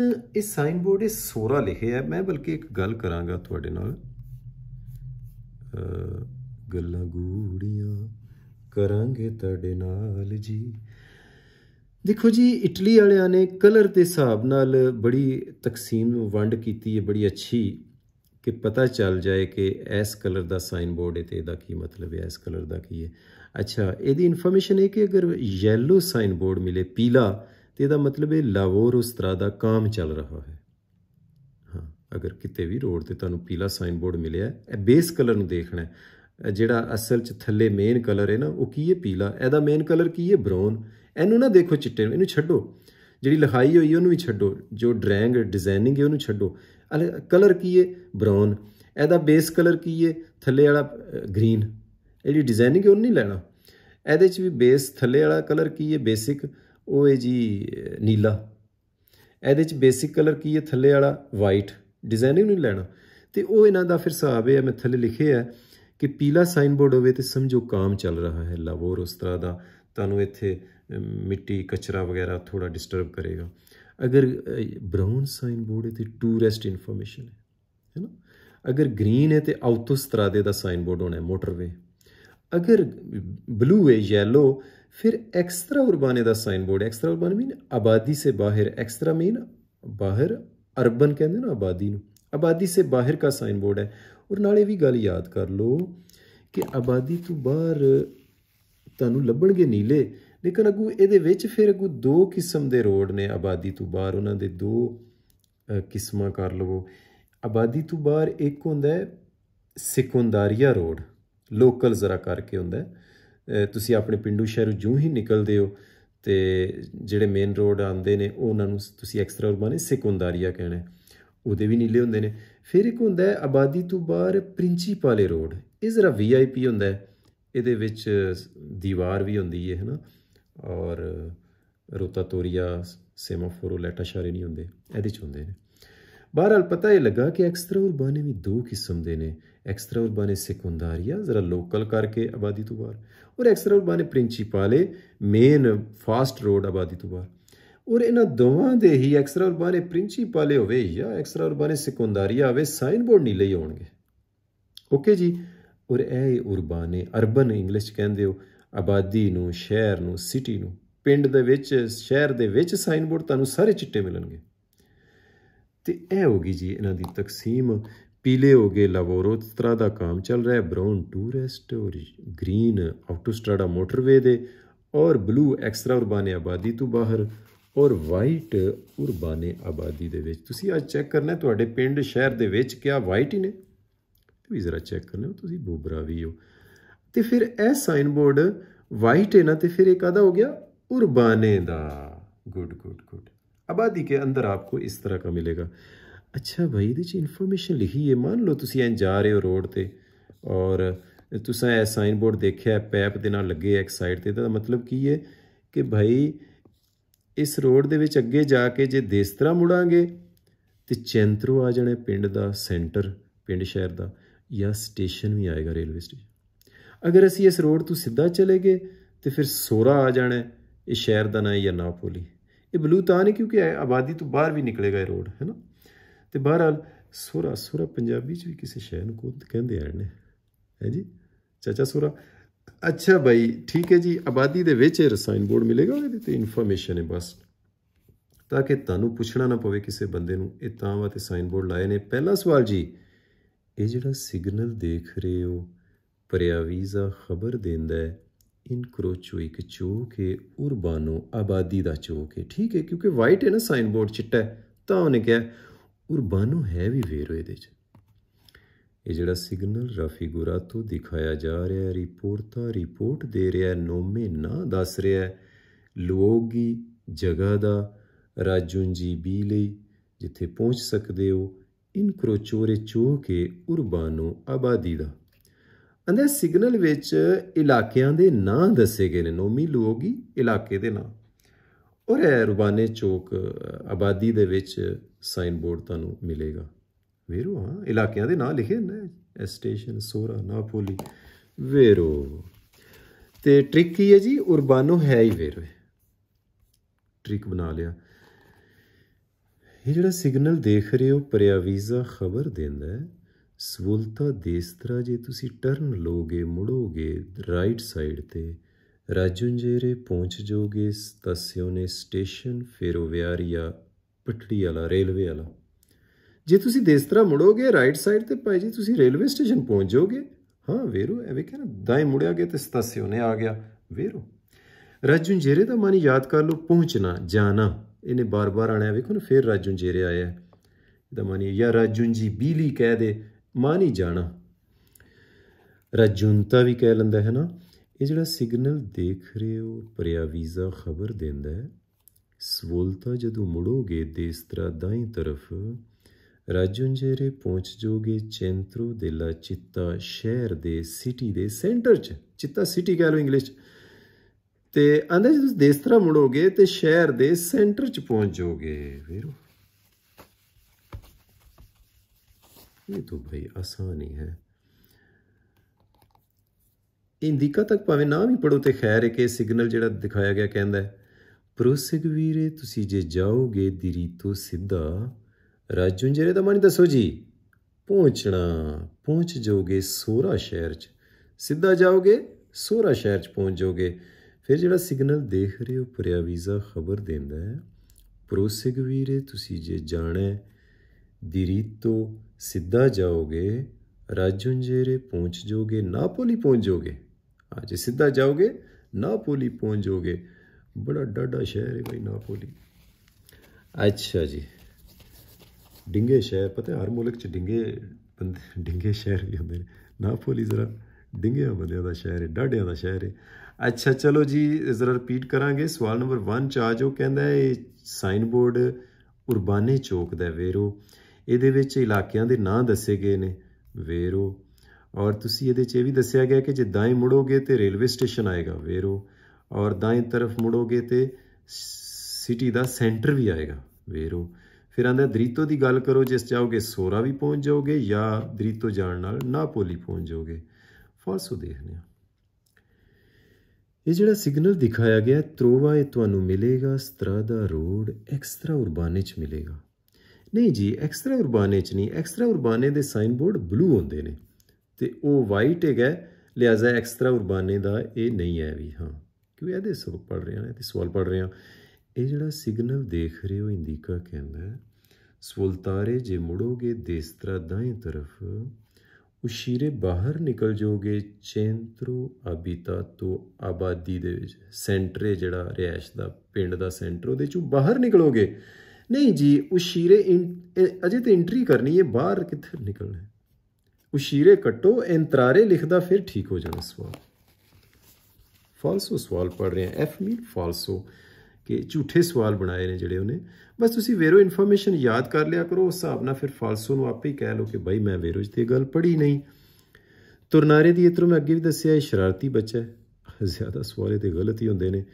ਇਹ sign board ਇਹ ਸੋਰਾ ਲਿਖਿਆ ਮੈਂ ਬਲਕਿ ਇੱਕ ਗੱਲ ਕਰਾਂਗਾ ਤੁਹਾਡੇ ਨਾਲ ਗੱਲਾਂ ਗੂੜੀਆਂ ਕਰਾਂਗੇ ਤੁਹਾਡੇ ਨਾਲ ਜੀ ਦੇਖੋ ਜੀ ਇਟਲੀ ਵਾਲਿਆਂ ਨੇ ਕਲਰ ਦੇ ਹਿਸਾਬ ਨਾਲ ਬੜੀ ਤਕਸੀਮ ਨੂੰ ਵੰਡ ਕੀਤੀ ਹੈ ਬੜੀ ਅੱਛੀ ਕਿ ਪਤਾ ਚੱਲ ਜਾਏ ਕਿ ਇਸ ਕਲਰ ਦਾ ਸਾਈਨ ਬੋਰਡ ਹੈ ਤੇ ਇਹਦਾ ਕੀ ਮਤਲਬ ਹੈ ਇਸ ਕਲਰ ਦਾ ਕੀ ਹੈ ਅੱਛਾ ਇਹਦੀ ਇਨਫੋਰਮੇਸ਼ਨ ਹੈ ਕਿ ਅਗਰ ਯੈਲੋ ਸਾਈਨ ਬੋਰਡ ਮਿਲੇ ਪੀਲਾ ਤੇ ਇਹਦਾ ਮਤਲਬ ਇਹ ਲਾਵੋਰ ਉਸ ਤਰ੍ਹਾਂ ਦਾ ਕੰਮ ਚੱਲ ਰਿਹਾ ਹੈ ਹਾਂ ਅਗਰ ਕਿਤੇ ਵੀ ਰੋਡ ਤੇ ਤੁਹਾਨੂੰ ਪੀਲਾ ਸਾਈਨ ਬੋਰਡ ਮਿਲਿਆ ਇਹ ਬੇਸ ਕਲਰ ਨੂੰ ਦੇਖਣਾ ਜਿਹੜਾ ਅਸਲ ਚ ਥੱਲੇ ਮੇਨ ਕਲਰ ਹੈ ਨਾ ਉਹ ਕੀ ਹੈ ਪੀਲਾ ਇਹਦਾ ਮੇਨ ਕਲਰ ਕੀ ਹੈ ਬ੍ਰਾਊਨ ਇਹਨੂੰ ਨਾ ਦੇਖੋ ਚਿੱਟੇ ਨੂੰ ਇਹਨੂੰ ਛੱਡੋ ਜਿਹੜੀ ਲਿਖਾਈ ਹੋਈ ਉਹਨੂੰ ਵੀ ਛੱਡੋ ਜੋ ਡਰੈਂਗ ਡਿਜ਼ਾਈਨਿੰਗ ਹੈ ਉਹਨੂੰ ਛੱਡੋ ਕਲਰ ਕੀ ਹੈ ਬ੍ਰਾਊਨ ਇਹਦਾ ਬੇਸ ਕਲਰ ਕੀ ਹੈ ਥੱਲੇ ਵਾਲਾ ਗ੍ਰੀਨ ਇਹਦੀ ਡਿਜ਼ਾਈਨਿੰਗ ਉਹ ਨਹੀਂ ਲੈਣਾ ਇਹਦੇ ਚ ਵੀ ਬੇਸ ਥੱਲੇ ਵਾਲਾ ਕਲਰ ਕੀ ਹੈ ਬੇਸਿਕ ਉਹ ਹੈ ਜੀ ਨੀਲਾ ਇਹਦੇ ਚ ਬੇਸਿਕ ਕਲਰ ਕੀ ਹੈ ਥੱਲੇ ਵਾਲਾ ਵਾਈਟ ਡਿਜ਼ਾਈਨਿੰਗ ਨੂੰ ਲੈਣਾ ਤੇ ਉਹ ਇਹਨਾਂ ਦਾ ਫਿਰ ਹਿਸਾਬ ਹੈ ਮੈਂ ਥੱਲੇ ਲਿਖਿਆ ਹੈ ਕਿ ਪੀਲਾ ਸਾਈਨ ਬੋਰਡ ਹੋਵੇ ਤੇ ਸਮਝੋ ਕੰਮ ਚੱਲ ਰਿਹਾ ਹੈ ਲਾਵੋਰ ਉਸ ਤਰ੍ਹਾਂ ਦਾ ਤੁਹਾਨੂੰ ਇੱਥੇ ਮਿੱਟੀ ਕਚਰਾ ਵਗੈਰਾ ਥੋੜਾ ਡਿਸਟਰਬ ਕਰੇਗਾ ਅਗਰ ਬ੍ਰਾਊਨ ਸਾਈਨ ਬੋਰਡ ਹੈ ਤੇ ਟੂਰਿਸਟ ਇਨਫੋਰਮੇਸ਼ਨ ਹੈ ਨਾ ਅਗਰ ਗ੍ਰੀਨ ਹੈ ਤੇ ਆਊਟੋਸਟਰਾਦੇ ਦਾ ਸਾਈਨ ਬੋਰਡ ਹੋਣਾ ਹੈ ਮੋਟਰਵੇ ਅਗਰ ਬਲੂ ਹੈ येलो ਫਿਰ ਐਕਸਟਰਾ उर्बाने ਦਾ ਸਾਈਨ ਬੋਰਡ ਐਕਸਟਰਾ ਅਰਬਨ ਮੀਨ ਆਬਾਦੀ ਸੇ ਬਾਹਰ ਐਕਸਟਰਾ ਮੀਨ ਬਾਹਰ ਅਰਬਨ ਕਹਿੰਦੇ ਨਾ ਆਬਾਦੀ ਨੂੰ ਆਬਾਦੀ ਸੇ ਬਾਹਰ ਦਾ ਸਾਈਨ ਬੋਰਡ ਹੈ ਔਰ ਨਾਲੇ ਵੀ ਗੱਲ ਯਾਦ ਕਰ ਲਓ ਕਿ ਆਬਾਦੀ ਤੋਂ ਬਾਹਰ ਤੁਹਾਨੂੰ ਲੱਭਣਗੇ ਨੀਲੇ ਲੇਕਿਨ ਅਗੂ ਇਹਦੇ ਵਿੱਚ ਫਿਰ ਅਗੂ ਦੋ ਕਿਸਮ ਦੇ ਰੋਡ ਨੇ ਆਬਾਦੀ ਤੋਂ ਬਾਹਰ ਉਹਨਾਂ ਦੇ ਦੋ ਕਿਸਮਾਂ ਕਰ ਲਵੋ ਆਬਾਦੀ ਤੋਂ ਬਾਹਰ ਇੱਕ ਹੁੰਦਾ ਹੈ ਸਿਕੰਦਾਰੀਆ ਰੋਡ ਲੋਕਲ ਜ਼ਰਾ ਕਰਕੇ ਹੁੰਦਾ ਤੁਸੀਂ ਆਪਣੇ ਪਿੰਡੂ ਸ਼ਹਿਰ ਜੂ ਹੀ ਨਿਕਲਦੇ ਹੋ ਤੇ ਜਿਹੜੇ ਮੇਨ ਰੋਡ ਆਉਂਦੇ ਨੇ ਉਹਨਾਂ ਨੂੰ ਤੁਸੀਂ ਐਕਸਟਰਾ ਉਰਬਾਨੇ ਸਿਕੁੰਦਾਰੀਆ ਕਹਿੰਦੇ ਉਹਦੇ ਵੀ ਨੀਲੇ ਹੁੰਦੇ ਨੇ ਫਿਰ ਇੱਕ ਹੁੰਦਾ ਹੈ ਆਬਾਦੀ ਤੋਂ ਬਾਹਰ ਪ੍ਰਿੰਸੀਪਲ ਰੋਡ ਇਹ ਜ਼ਰਾ ਵੀਆਈਪੀ ਹੁੰਦਾ ਹੈ ਇਹਦੇ ਵਿੱਚ ਦੀਵਾਰ ਵੀ ਹੁੰਦੀ ਹੈ ਹਨਾ ਔਰ ਰੋਤਾਤੋਰੀਆ ਸੇਮਾਫੋਰ ਲੈਟਾ ਸ਼ਾਰੇ ਨਹੀਂ ਹੁੰਦੇ ਇਹਦੇ ਚ ਹੁੰਦੇ ਨੇ ਬਹਰਲ ਪਤਾ ये ਲੱਗਾ ਕਿ ਐਕਸਟਰਾ ਉਰਬਾਨੇ ਵੀ ਦੋ ਕਿਸਮ ਦੇ ਨੇ ਐਕਸਟਰਾ ਉਰਬਾਨੇ और ਜ਼ਰਾ ਲੋਕਲ ਕਰਕੇ ਆਬਾਦੀ ਤੋਂ ਬਾਹਰ ਔਰ ਐਕਸਟਰਾ ਉਰਬਾਨੇ एक्स्ट्रा ਮੇਨ ਫਾਸਟ ਰੋਡ ਆਬਾਦੀ ਤੋਂ ਬਾਹਰ ਔਰ ਇਹਨਾਂ ਦੋਵਾਂ ਦੇ ਹੀ ਐਕਸਟਰਾ ਉਰਬਾਨੇ ਪ੍ਰਿੰਸੀਪਾਲੇ ਹੋਵੇ ਜਾਂ ਐਕਸਟਰਾ ਉਰਬਾਨੇ ਸੈਕੰਡਰੀਆ ਹੋਵੇ ਸਾਈਨ ਬੋਰਡ ਨਹੀਂ ਲਈ ਹੋਣਗੇ ਓਕੇ ਜੀ ਔਰ ਇਹ ਉਰਬਾਨੇ ਅਰਬਨ ਇੰਗਲਿਸ਼ ਕਹਿੰਦੇ ਹੋ ਆਬਾਦੀ ਨੂੰ ਸ਼ਹਿਰ ਨੂੰ ਸਿਟੀ ਨੂੰ ਪਿੰਡ ਦੇ ਵਿੱਚ ਸ਼ਹਿਰ ਦੇ ਵਿੱਚ ਸਾਈਨ ਬੋਰਡ ਤੁਹਾਨੂੰ ਸਾਰੇ ਚਿੱਟੇ ਮਿਲਣਗੇ ਤੇ ਇਹ ਹੋ ਗਈ ਜੀ ਇਹਨਾਂ ਦੀ ਤਕਸੀਮ ਪੀਲੇ ਹੋ ਗਏ ਲਾਵੋਰੋ ਤਰਾ ਦਾ ਕੰਮ ਚੱਲ ਰਿਹਾ ਬ੍ਰਾਊਨ ਟੂਰਿਸਟ ਔਰ ਗ੍ਰੀਨ ਆਟੋਸਟ੍ਰਾਡਾ ਮੋਟਰਵੇ ਦੇ ਔਰ ਬਲੂ ਐਕਸਟਰਾ ਉਰਬਾਨ ਆਬਾਦੀ ਤੋਂ ਬਾਹਰ ਔਰ ਵਾਈਟ ਉਰਬਾਨ ਆਬਾਦੀ ਦੇ ਵਿੱਚ ਤੁਸੀਂ ਅੱਜ ਚੈੱਕ ਕਰਨਾ ਤੁਹਾਡੇ ਪਿੰਡ ਸ਼ਹਿਰ ਦੇ ਵਿੱਚ ਕਿਆ ਵਾਈਟ ਹੀ ਨੇ ਵੀ ਜ਼ਰਾ ਚੈੱਕ ਕਰਨਾ ਤੁਸੀਂ ਬੋਬਰਾ ਵੀ ਹੋ ਤੇ ਫਿਰ ਇਹ ਸਾਈਨ ਬੋਰਡ ਵਾਈਟ ਹੈ ਨਾ ਤੇ ਫਿਰ ਇੱਕ ਕਾਦਾ ਹੋ ਗਿਆ ਉਰਬਾਨੇ ਦਾ ਗੁੱਡ ਗੁੱਡ ਗੁੱਡ ਆਬਾਦੀ ਕੇ ਅੰਦਰ ਆਪਕੋ ਇਸ ਤਰ੍ਹਾਂ ਕਾ ਮਿਲੇਗਾ ਅੱਛਾ ਭਾਈ ਇਹਦੇ 'ਚ ਇਨਫੋਰਮੇਸ਼ਨ ਲਿਖੀ ਹੈ ਮੰਨ ਲਓ ਤੁਸੀਂ ਐਂ ਜਾ ਰਹੇ ਹੋ ਰੋਡ ਤੇ ਔਰ ਤੁਸੀਂ ਇਹ ਸਾਈਨ ਬੋਰਡ ਦੇਖਿਆ ਪੈਪ ਦੇ ਨਾਲ ਲੱਗੇ ਇੱਕ ਸਾਈਡ ਤੇ ਇਹਦਾ ਮਤਲਬ ਕੀ ਹੈ ਕਿ ਭਾਈ ਇਸ ਰੋਡ ਦੇ ਵਿੱਚ ਅੱਗੇ ਜਾ ਕੇ ਜੇ ਦੇਸਤਰਾ ਮੁੜਾਂਗੇ ਤੇ ਚੈਂਤਰੋ ਆ ਜਾਣਾ ਪਿੰਡ ਦਾ ਸੈਂਟਰ ਪਿੰਡ ਸ਼ਹਿਰ ਦਾ ਜਾਂ ਸਟੇਸ਼ਨ ਵੀ ਆਏਗਾ ਰੇਲਵੇ ਸਟੇਸ਼ਨ ਅਗਰ ਅਸੀਂ ਇਸ ਰੋਡ ਤੋਂ ਸਿੱਧਾ ਚਲੇਗੇ ਤੇ ਫਿਰ ਸੋਰਾ ਆ ਜਾਣਾ ਇਹ ਸ਼ਹਿਰ ਦਾ ਨਾਂ ਹੈ ਜਾਂ ਨਾਪੋਲੀ ਇਹ ਬਲੂ ਤਾਂ ਨਹੀਂ ਕਿਉਂਕਿ ਆਬਾਦੀ ਤੋਂ ਬਾਹਰ ਵੀ ਨਿਕਲੇਗਾ ਇਹ ਰੋਡ ਹੈ ਨਾ ਤੇ ਬਹਰਾਲ ਸੋਰਾ ਸੋਰਾ ਪੰਜਾਬੀ ਚ ਵੀ ਕਿਸੇ ਸ਼ੈ ਨੂੰ ਕਹਿੰਦੇ ਆ ਨੇ ਹੈ ਜੀ ਚਾਚਾ ਸੋਰਾ ਅੱਛਾ ਭਾਈ ਠੀਕ ਹੈ ਜੀ ਆਬਾਦੀ ਦੇ ਵਿੱਚ ਇਹ ਰਸਾਇਣ ਬੋਰਡ ਮਿਲੇਗਾ ਉਹਦੇ ਤੇ ਇਨਫੋਰਮੇਸ਼ਨ ਹੈ ਬਸ ਤਾਂ ਕਿ ਤੁਹਾਨੂੰ ਪੁੱਛਣਾ ਨਾ ਪਵੇ ਕਿਸੇ ਬੰਦੇ ਨੂੰ ਇਹ ਤਾਂ ਵਾ ਤੇ ਸਾਈਨ ਬੋਰਡ ਲਾਏ ਨੇ ਪਹਿਲਾ ਸਵਾਲ ਜੀ ਇਹ ਜਿਹੜਾ ਸਿਗਨਲ ਦੇਖ ਰਹੇ ਹੋ ਵੀਜ਼ਾ ਖਬਰ ਦਿੰਦਾ ਹੈ ਇਨਕਰੋਚੋ ਇੱਕ ਚੋਕ ਹੈ ਉਰਬਾਨੋ ਆਬਾਦੀ ਦਾ ਚੋਕ ਹੈ ਠੀਕ ਹੈ ਕਿਉਂਕਿ ਵਾਈਟ ਹੈ ਨਾ ਸਾਈਨ ਬੋਰਡ ਚਿੱਟਾ ਹੈ ਤਾਂ ਉਹਨੇ ਕਿਹਾ ਉਰਬਾਨੋ ਹੈ ਵੀ ਵੇਰੋ ਇਹਦੇ 'ਚ ਇਹ ਜਿਹੜਾ ਸਿਗਨਲ ਰਾਫੀ ਗੁਰਾ ਤੋਂ ਦਿਖਾਇਆ ਜਾ ਰਿਹਾ ਹੈ ਰਿਪੋਰਟ ਰਿਪੋਰਟ ਦੇ ਰਿਹਾ ਨੋਮੇ ਨਾ ਦੱਸ ਰਿਹਾ ਲੋਗੀ ਜਗ੍ਹਾ ਦਾ ਰਾਜੂਨ ਜੀ ਬੀ ਲਈ ਜਿੱਥੇ ਪਹੁੰਚ ਸਕਦੇ ਹੋ ਇਨਕਰੋਚੋਰੇ ਚੋ ਹੈ ਉਰਬਾਨੋ ਆਬਾਦੀ ਦਾ ਅੰਦਰ ਸਿਗਨਲ ਵਿੱਚ ਇਲਾਕਿਆਂ ਦੇ ਨਾਂ ਦੱਸੇ ਗਏ ਨੇ ਨੋਮੀ ਲੋਗੀ ਇਲਾਕੇ ਦੇ ਨਾਂ ਔਰ ਇਹ ਰੁਬਾਨੇ ਚੌਕ ਆਬਾਦੀ ਦੇ ਵਿੱਚ ਸਾਈਨ ਬੋਰਡ ਤੁਹਾਨੂੰ ਮਿਲੇਗਾ ਵੇਰੋ ਹਾਂ ਇਲਾਕਿਆਂ ਦੇ ਨਾਂ ਲਿਖੇ ਨੇ ਸਟੇਸ਼ਨ ਸੋਰਾ ਨਾਪੋਲੀ ਵੇਰੋ ਤੇ ਟ੍ਰਿਕ ਕੀ ਹੈ ਜੀ ਉਰਬਾਨੋ ਹੈ ਹੀ ਵੇਰੋ ਟ੍ਰਿਕ ਬਣਾ ਲਿਆ ਇਹ ਜਿਹੜਾ ਸਿਗਨਲ ਦੇਖ ਰਹੇ ਹੋ ਵੀਜ਼ਾ ਖਬਰ ਦਿੰਦਾ ਹੈ ਸਵਲਤਾ ਦੇਸ ਤਰ੍ਹਾਂ ਜੇ ਤੁਸੀਂ ਟਰਨ ਲੋਗੇ ਮੁੜੋਗੇ ਰਾਈਟ ਸਾਈਡ ਤੇ ਰਾਜੁੰਜੇਰੇ ਪਹੁੰਚ ਜਾਓਗੇ ਨੇ ਸਟੇਸ਼ਨ ਫਿਰ ਵਿਆਰੀਆ ਪਟੜੀ ਵਾਲਾ ਰੇਲਵੇ ਵਾਲਾ ਜੇ ਤੁਸੀਂ ਦੇਸ ਤਰ੍ਹਾਂ ਮੁੜੋਗੇ ਰਾਈਟ ਸਾਈਡ ਤੇ ਭਾਈ ਜੀ ਤੁਸੀਂ ਰੇਲਵੇ ਸਟੇਸ਼ਨ ਪਹੁੰਚ ਜਾਓਗੇ ਹਾਂ ਵੇਰੋ ਐਵੇਂ ਕਹਿੰਦਾ ਦਾਈ ਮੁੜਿਆ ਗਿਆ ਤੇ ਨੇ ਆ ਗਿਆ ਵੇਰੋ ਰਾਜੁੰਜੇਰੇ ਦਾ ਮਾਨੀ ਯਾਦ ਕਰ ਲੋ ਪਹੁੰਚਣਾ ਜਾਣਾ ਇਹਨੇ ਬਾਰ-ਬਾਰ ਆਣਿਆ ਵੇਖੋ ਨਾ ਫਿਰ ਰਾਜੁੰਜੇਰੇ ਆਇਆ ਦਮਨੀ ਮਾਨੀ ਯਾ ਰਾਜੁੰਜੀ ਬੀਲੀ ਕਹਿ ਦੇ ਮਾਂ ਨਹੀਂ ਜਾਣਾ ਰਜੁੰਤਾ ਵੀ ਕਹਿ ਲੈਂਦਾ ਹੈ ਨਾ ਇਹ ਜਿਹੜਾ ਸਿਗਨਲ ਦੇਖ ਰਹੇ ਹੋ ਪ੍ਰਿਆ ਵੀਜ਼ਾ ਖਬਰ ਦਿੰਦਾ ਹੈ ਸਵੋਲਤਾ ਜਦੋਂ ਮੁੜੋਗੇ ਤਰਾ ਦਾਈ ਤਰਫ ਰਾਜੁੰਜੇਰੇ ਪਹੁੰਚ ਜੋਗੇ ਚੈਂਤਰੂ ਦੇ ਲਾ ਚਿੱਤਾ ਸ਼ਹਿਰ ਦੇ ਸਿਟੀ ਦੇ ਸੈਂਟਰ ਚ ਚਿੱਤਾ ਸਿਟੀ ਕਹ ਲੋ ਇੰਗਲਿਸ਼ ਤੇ ਅੰਦਰ ਜਦੋਂ ਤਰਾ ਮੁੜੋਗੇ ਤੇ ਸ਼ਹਿਰ ਦੇ ਸੈਂਟਰ ਚ ਪਹੁੰਚ ਜੋਗੇ ਵੀਰੋ ਇਹ ਤਾਂ भाई ਆਸਾਨੀ ਹੈ है ਇੰਦੀਕਾ ਤੱਕ ਭਾਵੇਂ ਨਾ ਵੀ ਪੜੋ ਤੇ ਖੈਰ ਹੈ ਕਿ ਸਿਗਨਲ ਜਿਹੜਾ ਦਿਖਾਇਆ ਗਿਆ ਕਹਿੰਦਾ ਹੈ ਪ੍ਰੋਸਿਗ ਵੀਰੇ ਤੁਸੀਂ ਜੇ ਜਾਓਗੇ ਦਿਰੀ ਤੋਂ ਸਿੱਧਾ ਰਾਜੁੰਜਰੇ ਦਾ ਮਾਨੀ ਦੱਸੋ ਜੀ ਪਹੁੰਚਣਾ ਪਹੁੰਚ ਜਾਓਗੇ ਸੋਰਾ ਸ਼ਹਿਰ 'ਚ ਸਿੱਧਾ ਜਾਓਗੇ ਸੋਰਾ ਸ਼ਹਿਰ 'ਚ ਪਹੁੰਚ ਜਾਓਗੇ ਫਿਰ ਜਿਹੜਾ ਸਿਗਨਲ ਦੇਖ ਰਹੇ ਹੋ ਪ੍ਰਿਆ ਵੀਜ਼ਾ ਖਬਰ ਦਿੰਦਾ ਹੈ ਪ੍ਰੋਸਿਗ ਵੀਰੇ ਤੁਸੀਂ ਜੇ ਜਾਣਾ ਦਿਰੀ ਤੋਂ ਸਿੱਧਾ ਜਾਓਗੇ ਰਾਜੁੰਜੇਰੇ ਪਹੁੰਚ ਜਾਓਗੇ ਨਾਪੋਲੀ ਪਹੁੰਚ ਜਾਓਗੇ ਹਾਂ ਜੇ ਸਿੱਧਾ ਜਾਓਗੇ ਨਾਪੋਲੀ ਪਹੁੰਚ ਜਾਓਗੇ ਬੜਾ ਡਾਡਾ ਸ਼ਹਿਰ ਹੈ ਬਈ ਨਾਪੋਲੀ ਅੱਛਾ ਜੀ ਡਿੰਗੇ ਸ਼ਹਿਰ ਪਤਾ ਹਰ ਮੁਲਕ ਚ ਡਿੰਗੇ ਡਿੰਗੇ ਸ਼ਹਿਰ ਵੀ ਹੁੰਦੇ ਨੇ ਨਾਪੋਲੀ ਜ਼ਰਾ ਡਿੰਗਿਆਂ ਬੰਦਿਆਂ ਦਾ ਸ਼ਹਿਰ ਹੈ ਡਾਡਿਆਂ ਦਾ ਸ਼ਹਿਰ ਹੈ ਅੱਛਾ ਚਲੋ ਜੀ ਜ਼ਰਾ ਰਿਪੀਟ ਕਰਾਂਗੇ ਸਵਾਲ ਨੰਬਰ 1 ਚ ਆ ਜੋ ਕਹਿੰਦਾ ਇਹ ਸਾਈਨ ਬੋਰਡ ਉਰਬਾਨੇ ਚੌਕ ਦਾ ਵੇਰੋ ਇਹਦੇ ਵਿੱਚ ਇਲਾਕਿਆਂ ਦੇ ਨਾਂ ਦੱਸੇ ਗਏ ਨੇ ਵੇਰੋ ਔਰ ਤੁਸੀਂ ਇਹਦੇ 'ਚ ਇਹ ਵੀ ਦੱਸਿਆ ਗਿਆ ਕਿ ਜੇ ਦਾਏਂ ਮੁੜੋਗੇ ਤੇ ਰੇਲਵੇ ਸਟੇਸ਼ਨ ਆਏਗਾ ਵੇਰੋ ਔਰ ਦਾਈਂ ਤਰਫ ਮੁੜੋਗੇ ਤੇ ਸਿਟੀ ਦਾ ਸੈਂਟਰ ਵੀ ਆਏਗਾ ਵੇਰੋ ਫਿਰ ਆਂਦਾ ਦਰੀਤੋ ਦੀ ਗੱਲ ਕਰੋ ਜਿਸ ਜਾਓਗੇ ਸੋਰਾ ਵੀ ਪਹੁੰਚ ਜਾਓਗੇ ਜਾਂ ਦਰੀਤੋ ਜਾਣ ਨਾਲ ਨਾਪੋਲੀ ਪਹੁੰਚ ਜਾਓਗੇ ਫਾਲਸੂ ਦੇਖਨੇ ਆ ਇਹ ਜਿਹੜਾ ਸਿਗਨਲ ਦਿਖਾਇਆ ਗਿਆ ਤਰੋਵਾ ਇਹ ਤੁਹਾਨੂੰ ਮਿਲੇਗਾ ਸਤਰਾ ਦਾ ਰੋਡ ਐਕਸਟਰਾ ਉਰਬਾਨਿਚ ਮਿਲੇਗਾ ਨਹੀਂ ਜੀ ਐਕਸਟਰਾ ਉਰਬਾਨੇ ਚ ਨਹੀਂ ਐਕਸਟਰਾ ਉਰਬਾਨੇ ਦੇ ਸਾਈਨ ਬੋਰਡ ਬਲੂ ਹੁੰਦੇ ਨੇ ਤੇ ਉਹ ਵਾਈਟ ਹੈਗਾ ਲਿਆਜ਼ਾ ਐਕਸਟਰਾ ਉਰਬਾਨੇ ਦਾ ਇਹ ਨਹੀਂ ਹੈ ਵੀ ਹਾਂ ਕਿਉਂ ਇਹਦੇ ਸਵਾਲ ਪੜ ਰਹੇ ਹਾਂ ਤੇ ਸਵਾਲ ਪੜ ਰਹੇ ਹਾਂ ਇਹ ਜਿਹੜਾ ਸਿਗਨਲ ਦੇਖ ਰਹੇ ਹੋ ਇੰਦੀਕਾ ਕਹਿੰਦਾ ਸੁਲਤਾਰੇ ਜੇ ਮੁੜੋਗੇ ਦੇਸਤਰਾ ਦਾਈਂ ਤਰਫ ਉਸ਼ੀਰੇ ਬਾਹਰ ਨਿਕਲ ਜਾਓਗੇ ਚੈਂਤਰੋ ਅਬੀਤਾ ਤੋਂ ਆਬਾਦੀ ਦੇ ਵਿੱਚ ਸੈਂਟਰੇ ਜਿਹੜਾ ਰਿਆਸ਼ ਦਾ ਪਿੰਡ ਦਾ ਸੈਂਟਰ ਉਹਦੇ ਚੋਂ ਬਾਹਰ ਨਿਕਲੋਗੇ ਨਹੀਂ ਜੀ ਉਸ਼ੀਰੇ ਅਜੇ ਤੇ ਐਂਟਰੀ ਕਰਨੀ ਹੈ ਬਾਹਰ ਕਿੱਥੇ ਨਿਕਲਣਾ ਹੈ ਉਸ਼ੀਰੇ ਕਟੋ ਇੰਤਰਾਰੇ ਲਿਖਦਾ ਫਿਰ ਠੀਕ ਹੋ ਜਾਣਾ ਸਵਾਲ ਫਾਲਸੋ ਸਵਾਲ ਪੜ ਰਹੇ ਆ ਐਫ ਮੀਨ ਫਾਲਸੋ ਕਿ ਝੂਠੇ ਸਵਾਲ ਬਣਾਏ ਨੇ ਜਿਹੜੇ ਉਹਨੇ ਬਸ ਤੁਸੀਂ ਵੇਰੋ ਇਨਫੋਰਮੇਸ਼ਨ ਯਾਦ ਕਰ ਲਿਆ ਕਰੋ ਉਸ ਹਿਸਾਬ ਨਾਲ ਫਿਰ ਫਾਲਸੋ ਨੂੰ ਆਪੇ ਹੀ ਕਹਿ ਲਓ ਕਿ ਭਾਈ ਮੈਂ ਵੇਰੋ ਤੇ ਗੱਲ ਪੜੀ ਨਹੀਂ ਤੁਰਨਾਰੇ ਦੀ ਇਤਰੋਂ ਮੈਂ ਅੱਗੇ ਵੀ ਦੱਸਿਆ ਇਹ ਸ਼ਰਾਰਤੀ ਬੱਚਾ ਹੈ ਜ਼ਿਆਦਾ ਸਵਾਲੇ ਤੇ ਗਲਤ ਹੀ ਹੁੰਦੇ ਨੇ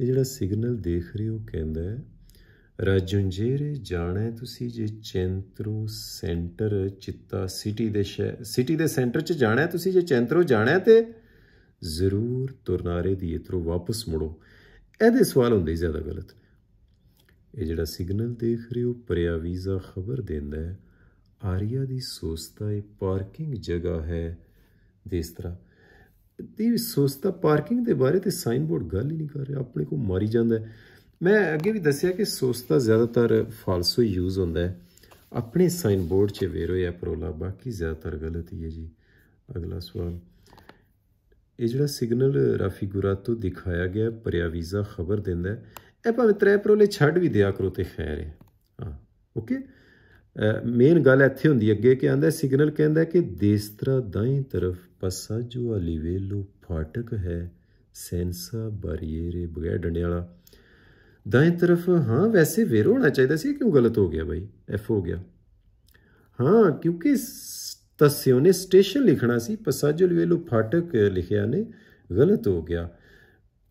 ਇਹ ਜਿਹੜਾ ਸਿਗਨਲ ਦੇਖ ਰਹੇ ਹੋ ਕਹਿੰਦਾ ਹੈ ਰਾਜੁੰਜੇਰੇ ਜਾਣਾ ਤੁਸੀਂ ਜੇ ਚੈਂਤਰੋ ਸੈਂਟਰ ਚਿੱਤਾ ਸਿਟੀ ਦੇ ਸਿਟੀ ਦੇ ਸੈਂਟਰ 'ਚ ਜਾਣਾ ਤੁਸੀਂ ਜੇ ਚੈਂਤਰੋ ਜਾਣਾ ਤੇ ਜ਼ਰੂਰ ਤੁਰਨਾਰੇ ਦੀ ਇਤਰੋ ਵਾਪਸ ਮੁੜੋ ਇਹਦੇ ਸਵਾਲ ਹੁੰਦੇ ਜ਼ਿਆਦਾ ਗਲਤ ਇਹ ਜਿਹੜਾ ਸਿਗਨਲ ਦੇਖ ਰਹੇ ਹੋ ਪਰਿਆ ਵੀਜ਼ਾ ਖਬਰ ਦਿੰਦਾ ਹੈ ਆਰੀਆ ਦੀ ਸੋਸਤਾ ਇਹ ਪਾਰਕਿੰਗ ਜਗ੍ਹਾ ਹੈ ਇਸ ਤਰ੍ਹਾਂ ਦੀ ਸੋਸਤਾ ਪਾਰਕਿੰਗ ਦੇ ਬਾਰੇ ਤੇ ਸਾਈਨ ਬੋਰਡ ਗੱਲ ਹੀ ਨਹੀਂ ਕਰ ਰਿਹਾ ਆਪਣੇ ਕੋ ਮਾਰੀ ਜਾਂਦਾ ਹੈ ਮੈਂ ਅੱਗੇ ਵੀ ਦੱਸਿਆ ਕਿ ਸੋਸ ਦਾ ਜ਼ਿਆਦਾਤਰ ਫਾਲਸੋ ਯੂਜ਼ ਹੁੰਦਾ ਹੈ ਆਪਣੇ ਸਾਈਨ ਬੋਰਡ 'ਚ ਵੇਰੋ ਜਾਂ ਪ੍ਰੋਲਾ ਬਾਕੀ ਜ਼ਿਆਦਾਤਰ ਗਲਤ ਹੀ ਹੈ ਜੀ ਅਗਲਾ ਸਵਾਲ ਇਹ ਜਿਹੜਾ ਸਿਗਨਲ ਰਾਫੀ ਗੁਰਾ ਤੋਂ ਦਿਖਾਇਆ ਗਿਆ ਪਰਿਆ ਵੀਜ਼ਾ ਖਬਰ ਦਿੰਦਾ ਹੈ ਇਹ ਭਾਵੇਂ ਤਰੇ ਪ੍ਰੋਲੇ ਛੱਡ ਵੀ ਦਿਆ ਕਰੋ ਤੇ ਖੈਰ ਹੈ ਹਾਂ ਓਕੇ ਮੇਨ ਗੱਲ ਇੱਥੇ ਹੁੰਦੀ ਅੱਗੇ ਕਿ ਆਂਦਾ ਸਿਗਨਲ ਕਹਿੰਦਾ ਕਿ ਦੇਸਤਰਾ ਦਾਈ ਤਰਫ ਪੱਸਾ ਜੋ ਅਲੀਵੇਲੋ ਫਾਟਕ ਹੈ ਸੈਂਸਾ ਬਰੀਏਰੇ ਬਗੈਰ ਡੰਡੇ ਵਾਲਾ ਦਾਈਂ ਤਰਫ ਹਾਂ ਵੈਸੇ वेर ਹੋਣਾ ਚਾਹੀਦਾ ਸੀ ਕਿਉਂ ਗਲਤ ਹੋ ਗਿਆ भाई ਐਫ ਹੋ ਗਿਆ ਹਾਂ ਕਿਉਂਕਿ ਤਸਿਓ ਨੇ ਸਟੇਸ਼ਨ ਲਿਖਣਾ ਸੀ ਪਸਾਜੋ ਲਵੇਲੂ ਫਾਟਕ ਲਿਖਿਆ ਨੇ ਗਲਤ ਹੋ ਗਿਆ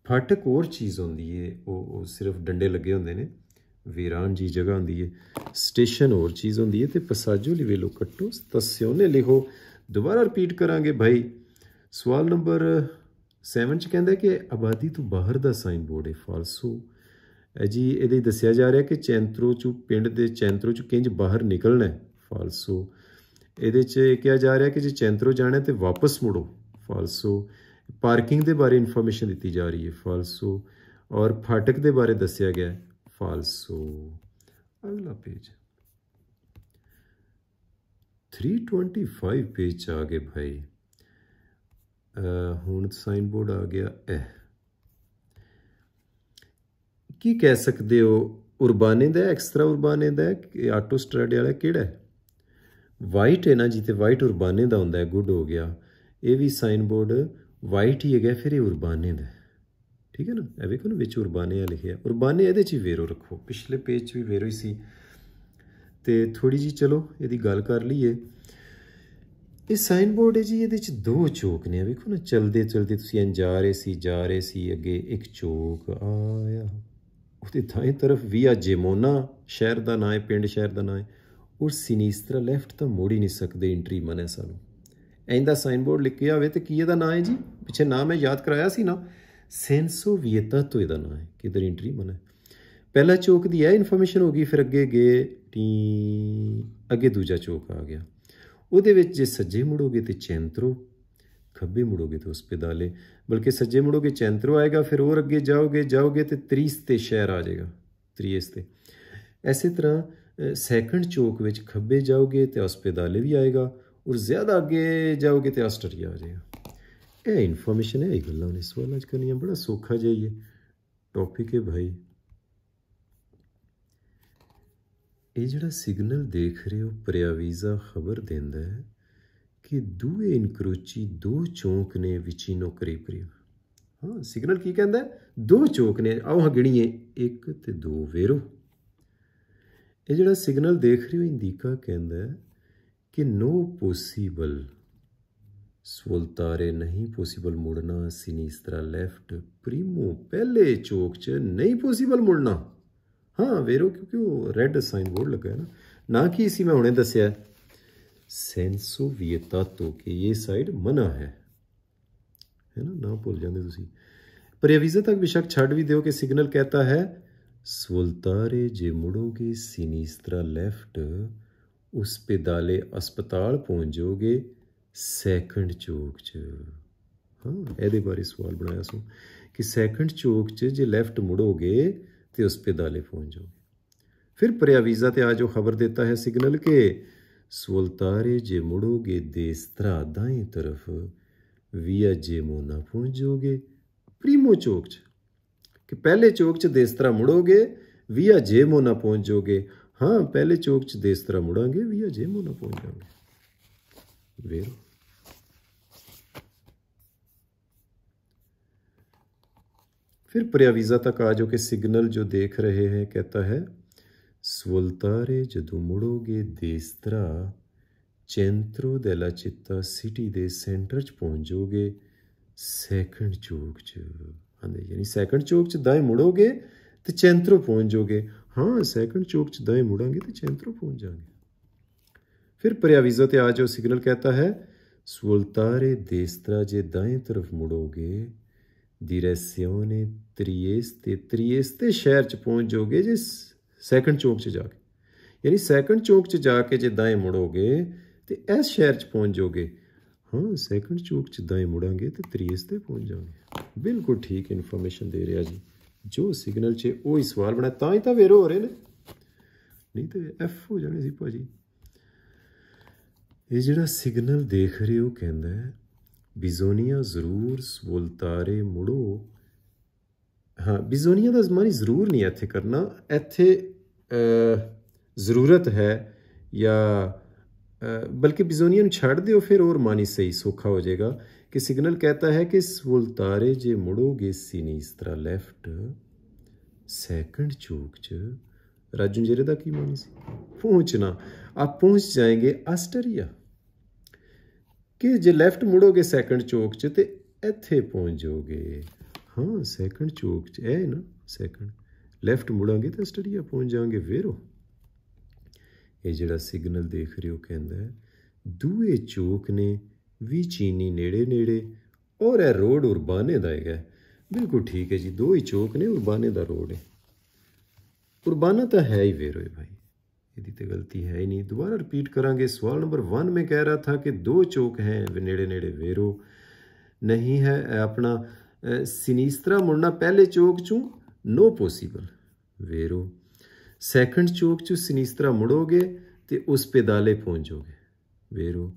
ਫਾਟਕ ਹੋਰ ਚੀਜ਼ ਹੁੰਦੀ ਏ ਉਹ ਉਹ ਸਿਰਫ ਡੰਡੇ ਲੱਗੇ ਹੁੰਦੇ ਨੇ ਵੀਰਾਨ ਜੀ ਜਗ੍ਹਾ ਹੁੰਦੀ ਏ ਸਟੇਸ਼ਨ ਹੋਰ ਚੀਜ਼ ਹੁੰਦੀ ਏ ਤੇ ਪਸਾਜੋ ਲੋ ਕੱਟੋ ਤਸਿਓ ਨੇ ਲਿਖੋ ਦੁਬਾਰਾ ਰਿਪੀਟ ਕਰਾਂਗੇ ਭਾਈ ਸਵਾਲ ਨੰਬਰ 7 ਚ ਕਹਿੰਦਾ ਕਿ ਆਬਾਦੀ ਤੋਂ ਬਾਹਰ ਦਾ ਸਾਈਨ ਬੋਰਡ ਏ ਫਾਲਸੋ ਜੀ ਇਹਦੇ ਦੱਸਿਆ ਜਾ ਰਿਹਾ ਕਿ ਚੈਂਤਰੋ ਚੋਂ ਪਿੰਡ ਦੇ ਚੈਂਤਰੋ ਚੋਂ ਕਿੰਜ ਬਾਹਰ ਨਿਕਲਣਾ ਹੈ ਫਾਲਸੋ ਇਹਦੇ 'ਚ ਇਹ ਕਿਹਾ ਜਾ ਰਿਹਾ ਕਿ ਜੇ ਚੈਂਤਰੋ ਜਾਣਾ ਤੇ ਵਾਪਸ ਮੁੜੋ ਫਾਲਸੋ ਪਾਰਕਿੰਗ ਦੇ ਬਾਰੇ ਇਨਫੋਰਮੇਸ਼ਨ ਦਿੱਤੀ ਜਾ ਰਹੀ ਹੈ ਫਾਲਸੋ ਔਰ ਫਾਟਕ ਦੇ ਬਾਰੇ ਦੱਸਿਆ ਗਿਆ ਹੈ ਫਾਲਸੋ ਅਗਲਾ ਪੇਜ 325 ਪੇਜ ਆ ਗਏ ਭਾਈ ਹੁਣ ਸਾਈਨ ਬੋਰਡ ਆ ਗਿਆ ਇਹ ਕੀ ਕਹਿ ਸਕਦੇ ਹੋ ਉਰਬਾਨੇ ਦਾ ਐਕਸਟਰਾ ਉਰਬਾਨੇ ਦਾ ਆਟੋ ਸਟ੍ਰੈਡ ਵਾਲਾ ਕਿਹੜਾ ਵਾਈਟ ਹੈ ਨਾ ਜੀ ਤੇ ਵਾਈਟ ਉਰਬਾਨੇ ਦਾ ਹੁੰਦਾ ਹੈ ਗੁੱਡ ਹੋ ਗਿਆ ਇਹ ਵੀ ਸਾਈਨ ਬੋਰਡ ਵਾਈਟ ਹੀ ਹੈਗਾ ਫਿਰ ਇਹ ਉਰਬਾਨੇ ਦਾ ਠੀਕ ਹੈ ਨਾ ਇਹ ਵੀ ਨਾ ਵਿੱਚ ਉਰਬਾਨੇ ਆ ਲਿਖਿਆ ਉਰਬਾਨੇ ਇਹਦੇ 'ਚ ਵੇਰੋ ਰੱਖੋ ਪਿਛਲੇ ਪੇਜ 'ਚ ਵੀ ਵੇਰੋ ਹੀ ਸੀ ਤੇ ਥੋੜੀ ਜੀ ਚਲੋ ਇਹਦੀ ਗੱਲ ਕਰ ਲਈਏ ਇਹ ਸਾਈਨ ਬੋਰਡ ਹੈ ਜੀ ਇਹਦੇ 'ਚ ਦੋ ਚੌਕ ਨੇ ਵੇਖੋ ਨਾ ਚਲਦੇ ਚਲਦੇ ਤੁਸੀਂ ਜਾ ਰਹੇ ਸੀ ਜਾ ਰਹੇ ਸੀ ਅੱਗੇ ਇੱਕ ਚੌਕ ਆਇਆ ਉਹਦੇ ਦਾਏਂ ਤਰਫ ਵੀਆ ਜੇਮੋਨਾ ਸ਼ਹਿਰ ਦਾ ਨਾਂ ਹੈ ਪਿੰਡ ਸ਼ਹਿਰ ਦਾ ਨਾਂ ਹੈ ਉਹ ਸਿਨੀਸਟਰ ਲੈਫਟ ਤਾਂ ਮੋੜ ਹੀ ਨਹੀਂ ਸਕਦੇ ਐਂਟਰੀ ਮਨੇ ਸਾਨੂੰ ਐਂਦਾ ਸਾਈਨ ਬੋਰਡ ਲਿਖਿਆ ਹੋਵੇ ਤੇ ਕੀ ਇਹਦਾ ਨਾਂ ਹੈ ਜੀ ਪਿੱਛੇ ਨਾਮ ਮੈਂ ਯਾਦ ਕਰਾਇਆ ਸੀ ਨਾ ਸੈਂਸੋ ਵੀਤਾ ਤੋਂ ਇਹਦਾ ਨਾਂ ਹੈ ਕਿਧਰ ਐਂਟਰੀ ਮਨੇ ਪਹਿਲਾ ਚੌਕ ਦੀ ਹੈ ਇਨਫੋਰਮੇਸ਼ਨ ਹੋ ਗਈ ਫਿਰ ਅੱਗੇ ਗਏ ਟੀ ਅੱਗੇ ਦੂਜਾ ਚੌਕ ਆ ਗਿਆ ਉਹਦੇ ਵਿੱਚ ਜੇ ਸੱਜੇ ਮੁੜੋਗੇ ਤੇ ਚੈਂਤਰੋ ਖੱਬੇ ਮੁੜੋਗੇ ਤੇ ਹਸਪਤਾਲੇ ਬਲਕਿ ਸੱਜੇ ਮੁੜੋਗੇ ਚੈਂਤਰੋ ਆਏਗਾ ਫਿਰ ਹੋਰ ਅੱਗੇ ਜਾਓਗੇ ਜਾਓਗੇ ਤੇ ਤ੍ਰੀਸ ਤੇ ਸ਼ਹਿਰ ਆ ਜਾਏਗਾ ਤ੍ਰੀਸ ਤੇ ਐਸੇ ਤਰ੍ਹਾਂ ਸੈਕੰਡ ਚੌਕ ਵਿੱਚ ਖੱਬੇ ਜਾਓਗੇ ਤੇ ਹਸਪਤਾਲੇ ਵੀ ਆਏਗਾ ਔਰ ਜ਼ਿਆਦਾ ਅੱਗੇ ਜਾਓਗੇ ਤੇ ਆਸਟਰੀਆ ਆ ਜਾਏਗਾ ਇਹ ਇਨਫੋਰਮੇਸ਼ਨ ਹੈ ਇਹ ਗੱਲਾਂ ਨੇ ਸਵਾਲ ਅੱਜ ਕਰਨੀਆਂ ਬੜਾ ਸੌਖਾ ਜਾਈਏ ਟੌਪਿਕ ਹੈ ਭਾਈ ਇਹ ਜਿਹੜਾ ਸਿਗਨਲ ਦੇਖ ਰਹੇ ਹੋ ਪ੍ਰਿਆ ਵੀਜ਼ਾ ਖਬਰ ਦਿੰਦਾ ਹੈ ਕਿ ਦੂਏ ਇਨਕਰੋਚੀ ਦੋ ਚੌਂਕ ਨੇ ਵਿਚੀਨੋ ਕਰੇ ਪ੍ਰਿਆ ਹਾਂ ਸਿਗਨਲ ਕੀ ਕਹਿੰਦਾ ਦੋ ਚੌਕ ਨੇ ਆਓ ਹਾਂ ਗਿਣੀਏ 1 ਤੇ 2 ਵੇਰੋ ਇਹ ਜਿਹੜਾ ਸਿਗਨਲ ਦੇਖ ਰਹੇ ਹੋ ਇੰਦੀਕਾ ਕਹਿੰਦਾ ਕਿ ਨੋ ਪੋਸੀਬਲ ਸਵਲਤਾਰੇ ਨਹੀਂ ਪੋਸੀਬਲ ਮੁੜਨਾ ਸਿਨੀਸਤਰਾ ਲੈਫਟ ਪ੍ਰੀਮੋ ਪਹਿਲੇ ਚੌਕ 'ਚ ਨਹੀਂ ਪੋਸੀਬਲ ਮੁੜਨਾ ਹਾਂ ਵੇਰੋ ਕਿਉਂਕਿ ਉਹ ਰੈੱਡ ਸਾਈਨ ਬੋਰਡ ਲੱਗਾ ਹੈ ਨਾ ਨਾ ਕਿ ਇਸੀ ਮੈਂ ਹੁਣੇ ਦੱਸਿਆ ਸੈਂਸੋ ਵੀਤਾ ਤੋ ਕਿ ਇਹ ਸਾਈਡ ਮਨਾ ਹੈ ਹੈ ਨਾ ਨਾ ਭੁੱਲ ਜਾਂਦੇ ਤੁਸੀਂ ਵੀਜ਼ਾ ਤੱਕ ਬਿਸ਼ੱਕ ਛੱਡ ਵੀ ਦਿਓ ਕਿ ਸਿਗਨਲ ਕਹਤਾ ਹੈ ਸੁਲਤਾਰੇ ਜੇ ਮੁੜੋਗੇ ਸਿਨੀਸਤਰਾ ਲੈਫਟ ਉਸ ਪਿਦਾਲੇ ਹਸਪਤਾਲ ਪਹੁੰਚ ਜਾਓਗੇ ਸੈਕੰਡ ਚੌਕ 'ਚ ਹਾਂ ਇਹਦੇ ਬਾਰੇ ਸਵਾਲ ਬਣਾਇਆ ਸੋ ਕਿ ਸੈਕੰਡ ਚੌਕ 'ਚ ਜੇ ਲੈਫਟ ਮੁੜੋਗੇ ਤੇ ਉਸ ਪੈਦਾਲੇ ਪਹੁੰਚ ਜਾਓਗੇ ਫਿਰ ਪਰਿਆਵੀਜ਼ਾ ਤੇ ਆ ਜੋ ਖਬਰ ਦਿੱਤਾ ਹੈ ਸਿਗਨਲ ਕੇ सुलतारे जे मुड़ोगे देस्तरा दाएं तरफ विया जे मोना पहुंचोगे प्रीमो चौक च कि पहले चौक च देस्तरा मुड़ोगे विया जे मोना पहुंचोगे हाँ पहले चौक च देस्तरा मुड़ांगे विया जे मोना पहुंच जाओगे वेरो फिर प्रयावीजा तक आ जो कि सिग्नल जो देख रहे हैं कहता है ਸਵਲਤਾਰੇ ਜਦੋਂ ਮੁੜੋਗੇ ਦੇਸਤਰਾ ਚੈਂਤਰੋ ਦੇਲਾ ਚਿੱਤਾ ਸਿਟੀ ਦੇ ਸੈਂਟਰ 'ਚ ਪਹੁੰਚੋਗੇ ਸੈਕੰਡ ਚੌਕ 'ਚ ਹੰਦੇ ਯਾਨੀ ਸੈਕੰਡ ਚੌਕ 'ਚ ਦਾਇ ਮੁੜੋਗੇ ਤੇ ਚੈਂਤਰੋ ਪਹੁੰਚੋਗੇ ਹਾਂ ਸੈਕੰਡ ਚੌਕ 'ਚ ਦਾਇ ਮੁੜਾਂਗੇ ਤੇ ਚੈਂਤਰੋ ਪਹੁੰਚ ਜਾਾਂਗੇ ਫਿਰ ਪਰਿਆਵੀਜ਼ਾ ਤੇ ਆ ਜਾਓ ਸਿਗਨਲ ਕਹਤਾ ਹੈ ਸਵਲਤਾਰੇ ਦੇਸਤਰਾ ਜੇ ਦਾਏ ਤਰਫ ਮੁੜੋਗੇ ਡਿਰੈਕਸ਼ਿਓਨੇ ਤ੍ਰੀਏਸਤੇ ਤ੍ਰੀਏਸਤੇ ਸ਼ਹਿਰ 'ਚ ਪਹੁੰਚ ਜਾਓਗੇ ਜਿਸ ਸੈਕੰਡ ਚੌਕ 'ਚ ਜਾ ਕੇ ਯਾਨੀ ਸੈਕੰਡ ਚੌਕ 'ਚ ਜਾ ਕੇ ਜਿੱਦਾਂ ਇਹ ਮੁੜੋਗੇ ਤੇ ਇਸ ਸ਼ਹਿਰ 'ਚ ਪਹੁੰਚ ਜਾਓਗੇ ਹਾਂ ਸੈਕੰਡ ਚੌਕ 'ਚ ਜਿੱਦਾਂ ਇਹ ਮੁੜਾਂਗੇ ਤੇ ਤ੍ਰੀਸ ਤੇ ਪਹੁੰਚ ਜਾਵਾਂਗੇ ਬਿਲਕੁਲ ਠੀਕ ਇਨਫੋਰਮੇਸ਼ਨ ਦੇ ਰਿਹਾ ਜੀ ਜੋ ਸਿਗਨਲ 'ਚ ਉਹ ਹੀ ਸਵਾਲ ਬਣਾ ਤਾਂ ਹੀ ਤਾਂ ਵੇਰੋ ਹੋ ਰਹੇ ਨੇ ਨਹੀਂ ਤੇ ਐਫ ਹੋ ਜਾਣੇ ਸੀ ਭਾਜੀ ਇਹ ਜਿਹੜਾ ਸਿਗਨਲ ਦੇਖ ਰਹੇ ਹੋ ਕਹਿੰਦਾ ਹੈ ਬਿਜ਼ੋਨੀਆ ਜ਼ਰੂਰ ਸਵਲਤਾਰੇ ਮੁੜੋ ਹਾਂ ਬਿਜ਼ੋਨੀਆ ਦਾ ਜ਼ਮਾਨੀ ਜ਼ਰੂਰ ਨਹੀਂ ਇੱਥੇ ਕਰਨਾ ਇੱਥੇ ਜ਼ਰੂਰਤ ਹੈ ਜਾਂ ਬਲਕਿ ਬਿਜ਼ੋਨੀਆ ਨੂੰ ਛੱਡ ਦਿਓ ਫਿਰ ਹੋਰ ਮਾਨੀ ਸਹੀ ਸੌਖਾ ਹੋ ਜਾਏਗਾ कि सिग्नल कहता है कि सुलतारे जे मुड़ोगे सीनी इस तरह लेफ्ट सैकंड चौक च राजू जेरे का की मानी सी पहुंचना आप पहुंच जाएंगे आस्टरिया कि जे लेफ्ट मुड़ोगे सैकंड चौक च तो इतें पहुंच जाओगे हाँ सैकंड चौक च है ना सैकंड ਲੈਫਟ ਮੁੜਾਂਗੇ ਤਾਂ ਸਟੜੀਆ ਪਹੁੰਚ ਜਾਵਾਂਗੇ ਵੇਰੋ ਇਹ ਜਿਹੜਾ ਸਿਗਨਲ ਦੇਖ ਰਹੇ ਹੋ ਕਹਿੰਦਾ ਦੂਏ ਚੌਕ ਨੇ ਵੀ ਚੀਨੀ ਨੇੜੇ ਨੇੜੇ ਔਰ ਇਹ ਰੋਡ ਉਰਬਾਨੇ ਦਾ ਹੈਗਾ ਬਿਲਕੁਲ ਠੀਕ ਹੈ ਜੀ ਦੋ ਹੀ ਚੌਕ ਨੇ ਉਰਬਾਨੇ ਦਾ ਰੋਡ ਹੈ ਉਰਬਾਨਾ ਤਾਂ ਹੈ ਹੀ ਵੇਰੋਏ ਭਾਈ ਇਹਦੀ ਤੇ ਗਲਤੀ ਹੈ ਹੀ ਨਹੀਂ ਦੁਬਾਰਾ ਰਿਪੀਟ ਕਰਾਂਗੇ ਸਵਾਲ ਨੰਬਰ 1 ਮੈਂ ਕਹਿ ਰਹਾ ਥਾ ਕਿ ਦੋ ਚੌਕ ਹੈ ਨੇੜੇ ਨੇੜੇ ਵੇਰੋ ਨਹੀਂ ਹੈ ਆਪਣਾ ਸਿਨੀਸਤਰਾ ਮੁੜਨਾ ਪਹਿਲੇ ਚੌਕ ਚੋਂ ਨੋ ਪੋਸੀਬਲ ਵੇਰੋ ਸੈਕੰਡ ਚੌਕ ਚ ਸਨੀਸਤਰਾ ਮੁੜੋਗੇ ਤੇ ਉਸ ਪੈਦਾਲੇ ਪਹੁੰਚੋਗੇ ਵੇਰੋ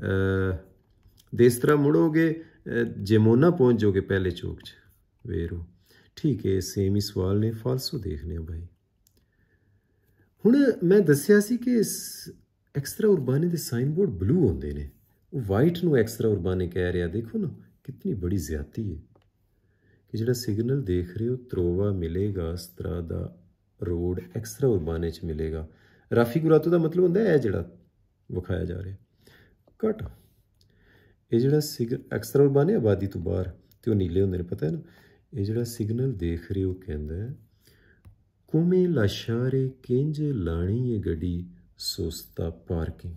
ਅ ਦੇਸਤਰਾ ਮੁੜੋਗੇ ਜਮੋਨਾ ਪਹੁੰਚੋਗੇ ਪਹਿਲੇ ਚੌਕ ਚ ਵੇਰੋ ਠੀਕ ਹੈ ਸੇਮ ਹੀ ਸਵਾਲ ਨੇ ਫਾਲਸੂ ਦੇਖਨੇ ਭਾਈ ਹੁਣ ਮੈਂ ਦੱਸਿਆ ਸੀ ਕਿ ਇਸ ਐਕਸਟਰਾ ਉਰਬਾਨੇ ਦੇ ਸਾਈਨ ਬੋਰਡ ਬਲੂ ਹੁੰਦੇ ਨੇ ਉਹ ਵਾਈਟ ਨੂੰ ਐਕਸਟਰਾ ਉਰਬਾਨੇ ਕਹਿ ਰਿਹਾ ਦੇਖੋ ਨਾ ਕਿੰਨੀ ਬੜੀ ਜ਼ਿਆਦਤੀ ਹੈ ਜਿਹੜਾ ਸਿਗਨਲ ਦੇਖ ਰਹੇ ਹੋ ਤਰੋਵਾ ਮਿਲੇਗਾ ਇਸ ਤਰ੍ਹਾਂ ਦਾ ਰੋਡ ਐਕਸਟਰਾ ਉਰਬਾਨੇ ਚ ਮਿਲੇਗਾ ਰਾਫੀ ਗੁਰਾਤੋ ਦਾ ਮਤਲਬ ਹੁੰਦਾ ਹੈ ਜਿਹੜਾ ਵਿਖਾਇਆ ਜਾ ਰਿਹਾ ਘਟ ਇਹ ਜਿਹੜਾ ਸਿਗਨਲ ਐਕਸਟਰਾ ਉਰਬਾਨੇ ਆਬਾਦੀ ਤੋਂ ਬਾਹਰ ਤੇ ਉਹ ਨੀਲੇ ਹੁੰਦੇ ਨੇ ਪਤਾ ਹੈ ਨਾ ਇਹ ਜਿਹੜਾ ਸਿਗਨਲ ਦੇਖ ਰਹੇ ਹੋ ਕਹਿੰਦਾ ਹੈ ਕੁਮੇ ਲਾਸ਼ਾਰੇ ਕਿੰਜ ਲਾਣੀ ਇਹ ਗੱਡੀ ਸੋਸਤਾ ਪਾਰਕਿੰਗ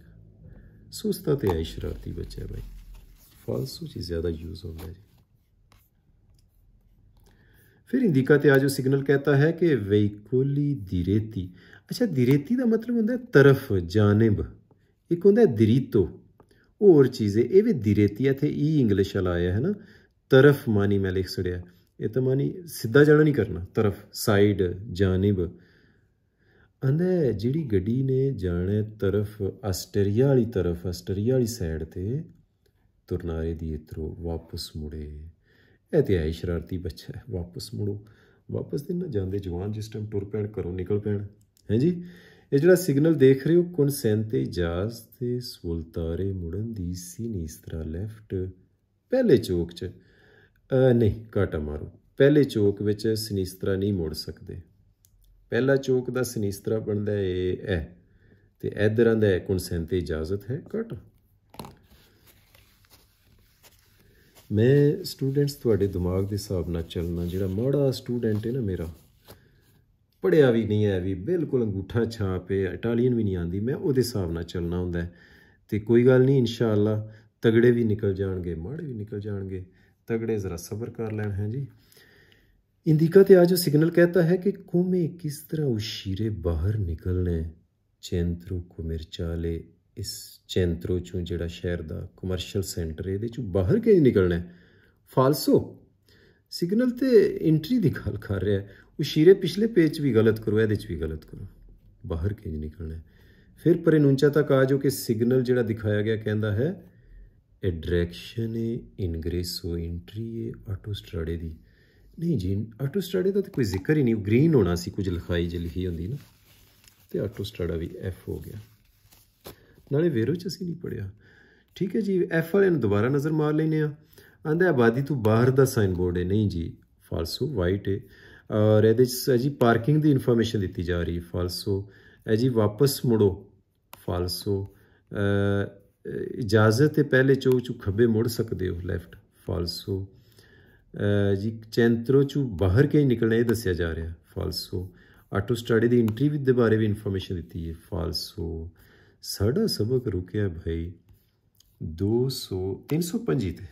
ਸੋਸਤਾ ਤੇ ਆਈ ਸ਼ਰਾਰਤੀ ਬੱਚਾ ਭਾਈ ਫਾਲਸੂ ਚੀਜ਼ ਜ਼ਿਆਦਾ ਯੂਜ਼ ਹੁੰਦਾ ਜੀ ਫਿਰ ਇੰਡੀਕਾ ਤੇ ਆ ਜੋ ਸਿਗਨਲ ਕਹਤਾ ਹੈ ਕਿ ਵਹੀਕੂਲੀ ਦਿਰੇਤੀ ਅੱਛਾ ਦਿਰੇਤੀ ਦਾ ਮਤਲਬ ਹੁੰਦਾ ਤਰਫ ਜਾਨਬ ਇੱਕ ਹੁੰਦਾ ਦਿਰੀਤੋ ਹੋਰ ਚੀਜ਼ੇ ਇਹ ਵੀ ਦਿਰੇਤੀ ਤੇ ਈ ਇੰਗਲਿਸ਼ ਵਾਲਾ ਲਾਇਆ ਹੈ ਨਾ ਤਰਫ ਮਾਨੀ ਮੈਂ ਲਿਖ ਸੜਿਆ ਇਹ ਤਾਂ ਮਾਨੀ ਸਿੱਧਾ ਜਾਣਾ ਨਹੀਂ ਕਰਨਾ ਤਰਫ ਸਾਈਡ ਜਾਨਬ ਅੰਦੇ ਜਿਹੜੀ ਗੱਡੀ ਨੇ ਜਾਣੇ ਤਰਫ ਆਸਟਰੀਆ ਵਾਲੀ ਤਰਫ ਆਸਟਰੀਆ ਵਾਲੀ ਸਾਈਡ ਤੇ ਤੁਰਨਾਰੇ ਦੀ ਇਤਰੋ ਵਾਪਸ ਮੁੜੇ ਇਹ ਤੇ ਆਈ ਸ਼ਰਾਰਤੀ ਬੱਚਾ ਹੈ ਵਾਪਸ ਮੁੜੋ ਵਾਪਸ ਤੇ ਨਾ ਜਾਂਦੇ ਜਵਾਨ ਜਿਸ ਟਾਈਮ ਟੁਰ ਪੈਣ ਕਰੋ ਨਿਕਲ ਪੈਣ ਹੈ ਜੀ ਇਹ ਜਿਹੜਾ ਸਿਗਨਲ ਦੇਖ ਰਹੇ ਹੋ ਸੈਨ ਤੇ ਇਜਾਜ਼ ਤੇ ਸੁਲਤਾਰੇ ਮੁੜਨ ਦੀ ਸੀ ਨਹੀਂ ਇਸ ਤਰ੍ਹਾਂ ਲੈਫਟ ਪਹਿਲੇ ਚੌਕ 'ਚ ਨਹੀਂ ਕਾਟਾ ਮਾਰੋ ਪਹਿਲੇ ਚੌਕ ਵਿੱਚ ਸਨੀਸਤਰਾ ਨਹੀਂ ਮੁੜ ਸਕਦੇ ਪਹਿਲਾ ਚੌਕ ਦਾ ਸਨੀਸਤਰਾ ਬਣਦਾ ਏ ਐ ਤੇ ਦਾ ਆਂਦਾ ਸੈਨ ਤੇ ਇਜਾਜ਼ਤ ਹੈ ਕਾਟਾ ਮੈਂ ਸਟੂਡੈਂਟਸ ਤੁਹਾਡੇ ਦਿਮਾਗ ਦੇ ਹਿਸਾਬ ਨਾਲ ਚੱਲਣਾ ਜਿਹੜਾ ਮਾੜਾ ਸਟੂਡੈਂਟ ਹੈ ਨਾ ਮੇਰਾ ਪੜਿਆ ਵੀ ਨਹੀਂ ਹੈ ਵੀ ਬਿਲਕੁਲ ਅੰਗੂਠਾ ਛਾਪੇ ਇਟਾਲੀਅਨ ਵੀ ਨਹੀਂ ਆਂਦੀ ਮੈਂ ਉਹਦੇ ਹਿਸਾਬ ਨਾਲ ਚੱਲਣਾ ਹੁੰਦਾ ਤੇ ਕੋਈ ਗੱਲ ਨਹੀਂ ਇਨਸ਼ਾਅੱਲਾ ਤਗੜੇ ਵੀ ਨਿਕਲ ਜਾਣਗੇ ਮਾੜੇ ਵੀ ਨਿਕਲ ਜਾਣਗੇ ਤਗੜੇ ਜ਼ਰਾ ਸਬਰ ਕਰ ਲੈਣ ਹੈ ਜੀ ਇੰਦਿਕਾ ਤੇ ਆਜੋ ਸਿਗਨਲ ਕਹਤਾ ਹੈ ਕਿ ਕੋਮੇ ਕਿਸ ਤਰ੍ਹਾਂ ਉਸ਼ੀਰੇ ਬਾਹਰ ਨਿਕਲਣੇ निकलने चैंतरू ਇਸ ਚੈਂਤਰੋ ਚੋਂ ਜਿਹੜਾ ਸ਼ਹਿਰ ਦਾ ਕਮਰਸ਼ੀਅਲ ਸੈਂਟਰ ਹੈ ਇਹਦੇ ਚੋਂ ਬਾਹਰ ਕਿਵੇਂ ਨਿਕਲਣਾ ਫਾਲਸੋ ਸਿਗਨਲ ਤੇ ਐਂਟਰੀ ਦੀ ਗੱਲ ਕਰ ਰਿਹਾ ਉਹ ਸ਼ੀਰੇ ਪਿਛਲੇ ਪੇਜ ਵੀ ਗਲਤ ਕਰੋ ਇਹਦੇ ਚ ਵੀ ਗਲਤ ਕਰੋ ਬਾਹਰ ਕਿਵੇਂ ਨਿਕਲਣਾ ਫਿਰ ਪਰੇ ਨੂੰਚਾ ਤੱਕ ਆ ਜੋ ਕਿ ਸਿਗਨਲ ਜਿਹੜਾ ਦਿਖਾਇਆ ਗਿਆ ਕਹਿੰਦਾ ਹੈ ਇਹ ਡਾਇਰੈਕਸ਼ਨ ਹੈ ਇਨਗ੍ਰੇਸੋ ਐਂਟਰੀ ਹੈ ਆਟੋ ਸਟਰਾਡੇ ਦੀ ਨਹੀਂ ਜੀ ਆਟੋ ਸਟਰਾਡੇ ਦਾ ਤਾਂ ਕੋਈ ਜ਼ਿਕਰ ਹੀ ਨਹੀਂ ਗ੍ਰੀਨ ਹੋਣਾ ਸੀ ਕੁਝ ਲਿਖਾਈ ਜਿਹੀ ਲਿਖੀ ਹੁੰਦੀ ਨਾ ਤੇ ਆਟੋ ਸਟਰਾਡਾ ਵੀ ਐਫ ਹੋ ਗਿਆ ਨਾਲੇ ਵੇਰੋ ਚ ਅਸੀਂ ਨਹੀਂ ਪੜਿਆ ਠੀਕ ਹੈ ਜੀ ਐਫ ਵਾਲੇ ਨੂੰ ਦੁਬਾਰਾ ਨਜ਼ਰ ਮਾਰ ਲੈਨੇ ਆ ਆਂਦਾ ਆਬਾਦੀ ਤੋਂ ਬਾਹਰ ਦਾ ਸਾਈਨ ਬੋਰਡ ਹੈ ਨਹੀਂ ਜੀ ਫਾਲਸੋ ਵਾਈਟ ਹੈ ਔਰ ਇਹਦੇ ਚ ਜੀ ਪਾਰਕਿੰਗ ਦੀ ਇਨਫੋਰਮੇਸ਼ਨ ਦਿੱਤੀ ਜਾ ਰਹੀ ਫਾਲਸੋ ਐ ਜੀ ਵਾਪਸ ਮੁੜੋ ਫਾਲਸੋ ਇਜਾਜ਼ਤ ਤੇ ਪਹਿਲੇ ਚੋਕ ਚੋ ਖੱਬੇ ਮੁੜ ਸਕਦੇ ਹੋ ਲੈਫਟ ਫਾਲਸੋ ਜੀ ਚੈਂਤਰੋ ਚੋ ਬਾਹਰ ਕੇ ਨਿਕਲਣਾ ਇਹ ਦੱਸਿਆ ਜਾ ਰਿਹਾ ਫਾਲਸੋ ਆਟੋ ਸਟੱਡੀ ਦੀ ਇੰਟਰੀ ਵੀ ਦੇ ਬਾਰੇ ਵੀ ਇਨਫੋਰਮੇਸ਼ਨ ਦਿੱਤੀ ਹੈ ਫਾਲਸੋ ਸਾਡਾ ਸਬਕ ਰੁਕਿਆ ਭਾਈ 200 325 ਤੇ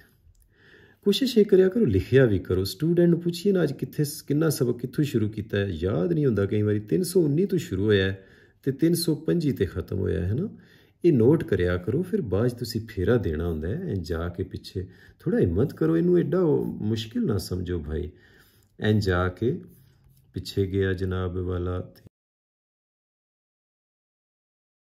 ਕੋਸ਼ਿਸ਼ ਇਹ ਕਰਿਆ ਕਰੋ ਲਿਖਿਆ ਵੀ ਕਰੋ ਸਟੂਡੈਂਟ ਨੂੰ ਪੁੱਛੀਏ ਨਾ ਅੱਜ ਕਿੱਥੇ ਕਿੰਨਾ ਸਬਕ ਕਿੱਥੋਂ ਸ਼ੁਰੂ ਕੀਤਾ ਹੈ ਯਾਦ ਨਹੀਂ ਹੁੰਦਾ ਕਈ ਵਾਰੀ 319 ਤੋਂ ਸ਼ੁਰੂ ਹੋਇਆ ਤੇ 325 ਤੇ ਖਤਮ ਹੋਇਆ ਹੈ ਨਾ ਇਹ ਨੋਟ ਕਰਿਆ ਕਰੋ ਫਿਰ ਬਾਅਦ ਤੁਸੀਂ ਫੇਰਾ ਦੇਣਾ ਹੁੰਦਾ ਹੈ ਐਂ ਜਾ ਕੇ ਪਿੱਛੇ ਥੋੜਾ ਹਿੰਮਤ ਕਰੋ ਇਹਨੂੰ ਐਡਾ ਮੁਸ਼ਕਿਲ ਨਾ ਸਮਝੋ ਭਾਈ ਐਂ ਜਾ ਕੇ ਪਿੱਛੇ ਗਿਆ ਜਨਾਬ ਵਾਲਾ